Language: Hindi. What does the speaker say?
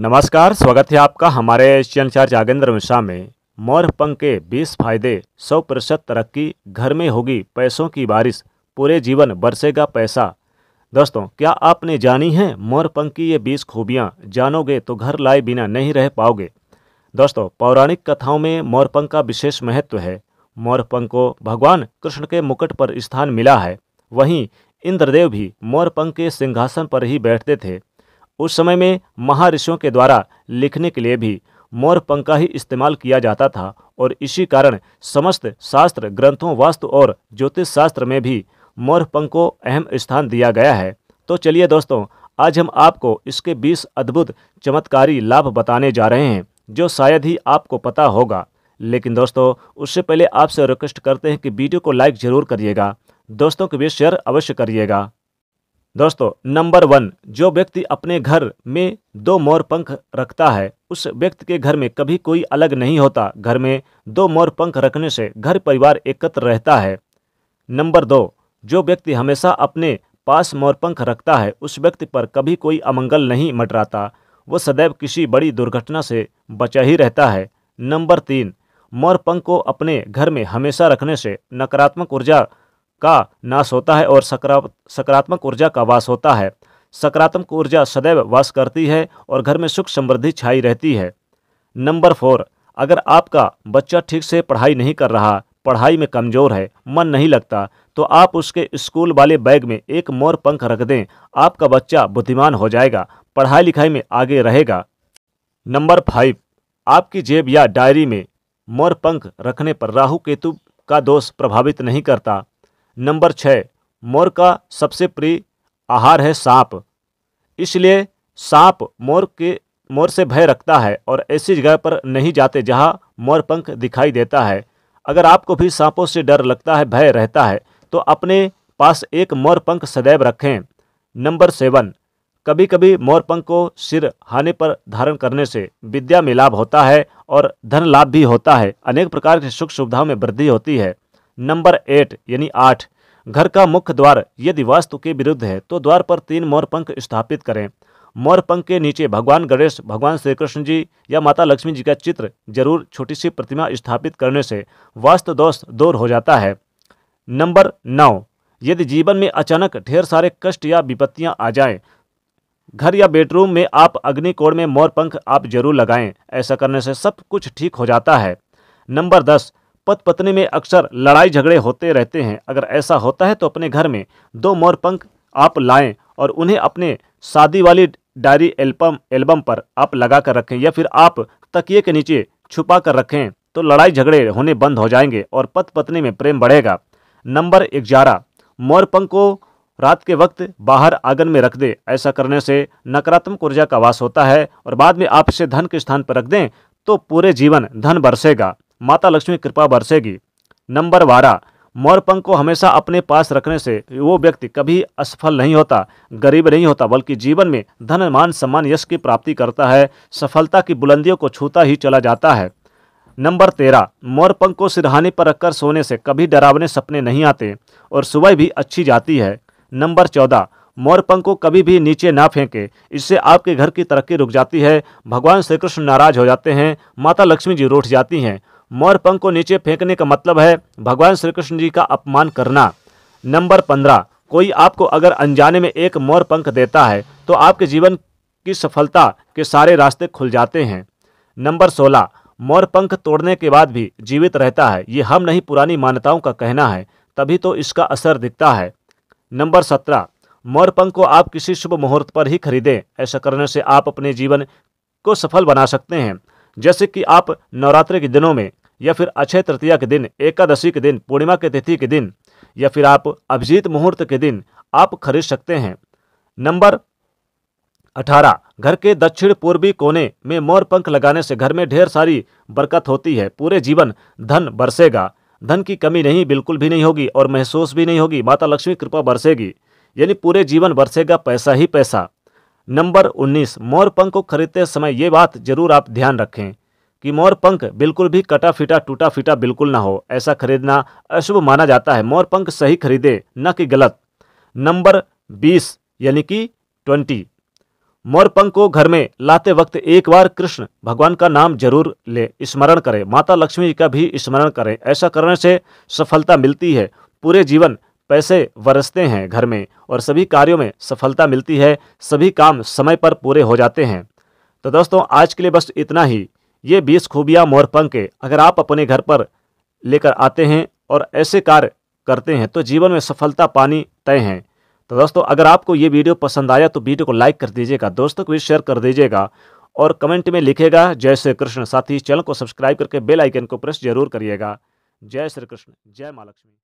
नमस्कार स्वागत है आपका हमारे चार जागेंद्र मिश्रा में मोर पंख के बीस फायदे सौ प्रतिशत तरक्की घर में होगी पैसों की बारिश पूरे जीवन बरसेगा पैसा दोस्तों क्या आपने जानी है मोर पंख की ये बीस खूबियाँ जानोगे तो घर लाए बिना नहीं रह पाओगे दोस्तों पौराणिक कथाओं में मोरपंख का विशेष महत्व है मोरपंख को भगवान कृष्ण के मुकुट पर स्थान मिला है वहीं इंद्रदेव भी मोरपंख के सिंहासन पर ही बैठते थे उस समय में महारिषियों के द्वारा लिखने के लिए भी मोर का ही इस्तेमाल किया जाता था और इसी कारण समस्त शास्त्र ग्रंथों वास्तु और ज्योतिष शास्त्र में भी मोर पंख को अहम स्थान दिया गया है तो चलिए दोस्तों आज हम आपको इसके 20 अद्भुत चमत्कारी लाभ बताने जा रहे हैं जो शायद ही आपको पता होगा लेकिन दोस्तों उससे पहले आपसे रिक्वेस्ट करते हैं कि वीडियो को लाइक जरूर करिएगा दोस्तों के बीच शेयर अवश्य करिएगा दोस्तों नंबर वन जो व्यक्ति अपने घर में दो मोर पंख रखता है उस व्यक्ति के घर में कभी कोई अलग नहीं होता घर में दो मोर पंख रखने से घर परिवार एकत्र रहता है नंबर दो जो व्यक्ति हमेशा अपने पास मोर पंख रखता है उस व्यक्ति पर कभी कोई अमंगल नहीं मटराता वो सदैव किसी बड़ी दुर्घटना से बचा ही रहता है नंबर तीन मोर पंख को अपने घर में हमेशा रखने से नकारात्मक ऊर्जा का नाश होता है और सकारात्मक ऊर्जा का वास होता है सकारात्मक ऊर्जा सदैव वास करती है और घर में सुख समृद्धि छाई रहती है नंबर फोर अगर आपका बच्चा ठीक से पढ़ाई नहीं कर रहा पढ़ाई में कमज़ोर है मन नहीं लगता तो आप उसके स्कूल वाले बैग में एक मोर पंख रख दें आपका बच्चा बुद्धिमान हो जाएगा पढ़ाई लिखाई में आगे रहेगा नंबर फाइव आपकी जेब या डायरी में मोर पंख रखने पर राहु केतु का दोष प्रभावित नहीं करता नंबर छः मोर का सबसे प्रिय आहार है सांप इसलिए सांप मोर के मोर से भय रखता है और ऐसी जगह पर नहीं जाते जहाँ मोर पंख दिखाई देता है अगर आपको भी सांपों से डर लगता है भय रहता है तो अपने पास एक मोर पंख सदैव रखें नंबर सेवन कभी कभी मोर पंख को सिर हाने पर धारण करने से विद्या में लाभ होता है और धन लाभ भी होता है अनेक प्रकार की सुख सुविधाओं में वृद्धि होती है नंबर एट यानी आठ घर का मुख्य द्वार यदि वास्तु के विरुद्ध है तो द्वार पर तीन मोरपंख स्थापित करें मोरपंख के नीचे भगवान गणेश भगवान श्री कृष्ण जी या माता लक्ष्मी जी का चित्र जरूर छोटी सी प्रतिमा स्थापित करने से वास्तु दोष दूर हो जाता है नंबर नौ यदि जीवन में अचानक ढेर सारे कष्ट या विपत्तियां आ जाएं घर या बेडरूम में आप अग्निकोण में मोरपंख आप जरूर लगाएं ऐसा करने से सब कुछ ठीक हो जाता है नंबर दस पत पत्नी में अक्सर लड़ाई झगड़े होते रहते हैं अगर ऐसा होता है तो अपने घर में दो मोरपंख आप लाएं और उन्हें अपने शादी वाली डायरी एल्बम एल्बम पर आप लगा कर रखें या फिर आप तकिए के नीचे छुपा कर रखें तो लड़ाई झगड़े होने बंद हो जाएंगे और पत पत्नी में प्रेम बढ़ेगा नंबर ग्यारह मोरपंख को रात के वक्त बाहर आंगन में रख दें ऐसा करने से नकारात्मक ऊर्जा का वास होता है और बाद में आप इसे धन के स्थान पर रख दें तो पूरे जीवन धन बरसेगा माता लक्ष्मी कृपा बरसेगी नंबर बारह मोरपंख को हमेशा अपने पास रखने से वो व्यक्ति कभी असफल नहीं होता गरीब नहीं होता बल्कि जीवन में धन मान सम्मान यश की प्राप्ति करता है सफलता की बुलंदियों को छूता ही चला जाता है नंबर तेरह मोरपंख को सिरहाने पर रखकर सोने से कभी डरावने सपने नहीं आते और सुबह भी अच्छी जाती है नंबर चौदह मोरपंख को कभी भी नीचे ना फेंके इससे आपके घर की तरक्की रुक जाती है भगवान श्री कृष्ण नाराज हो जाते हैं माता लक्ष्मी जी रोठ जाती हैं मोर पंख को नीचे फेंकने का मतलब है भगवान श्री कृष्ण जी का अपमान करना नंबर पंद्रह कोई आपको अगर अनजाने में एक मोर पंख देता है तो आपके जीवन की सफलता के सारे रास्ते खुल जाते हैं नंबर सोलह मोर पंख तोड़ने के बाद भी जीवित रहता है ये हम नहीं पुरानी मान्यताओं का कहना है तभी तो इसका असर दिखता है नंबर सत्रह मोर पंख को आप किसी शुभ मुहूर्त पर ही खरीदें ऐसा करने से आप अपने जीवन को सफल बना सकते हैं जैसे कि आप नवरात्रि के दिनों में या फिर अक्षय तृतीया के दिन एकादशी के दिन पूर्णिमा के तिथि के दिन या फिर आप अभिजीत मुहूर्त के दिन आप खरीद सकते हैं नंबर अठारह घर के दक्षिण पूर्वी कोने में मोर पंख लगाने से घर में ढेर सारी बरकत होती है पूरे जीवन धन बरसेगा धन की कमी नहीं बिल्कुल भी नहीं होगी और महसूस भी नहीं होगी माता लक्ष्मी कृपा बरसेगी यानी पूरे जीवन बरसेगा पैसा ही पैसा नंबर 19 मोर पंख को खरीदते समय ये बात जरूर आप ध्यान रखें कि मोर पंख बिल्कुल भी कटा फिटा टूटा फिटा बिल्कुल ना हो ऐसा खरीदना अशुभ माना जाता है मोर पंख सही खरीदे न कि गलत नंबर 20 यानी कि 20 मोर पंख को घर में लाते वक्त एक बार कृष्ण भगवान का नाम जरूर ले स्मरण करें माता लक्ष्मी का भी स्मरण करें ऐसा करने से सफलता मिलती है पूरे जीवन पैसे वरसते हैं घर में और सभी कार्यों में सफलता मिलती है सभी काम समय पर पूरे हो जाते हैं तो दोस्तों आज के लिए बस इतना ही ये बीस खूबियाँ मोरपंख के अगर आप अपने घर पर लेकर आते हैं और ऐसे कार्य करते हैं तो जीवन में सफलता पानी तय है तो दोस्तों अगर आपको ये वीडियो पसंद आया तो वीडियो को लाइक कर दीजिएगा दोस्तों को भी शेयर कर दीजिएगा और कमेंट में लिखेगा जय श्री कृष्ण साथ ही चैनल को सब्सक्राइब करके बेल आइकन को प्रेस जरूर करिएगा जय श्री कृष्ण जय महालक्ष्मी